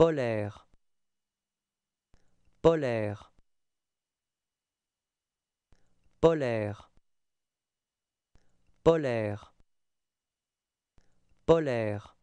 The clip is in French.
polaire polaire polaire polaire polaire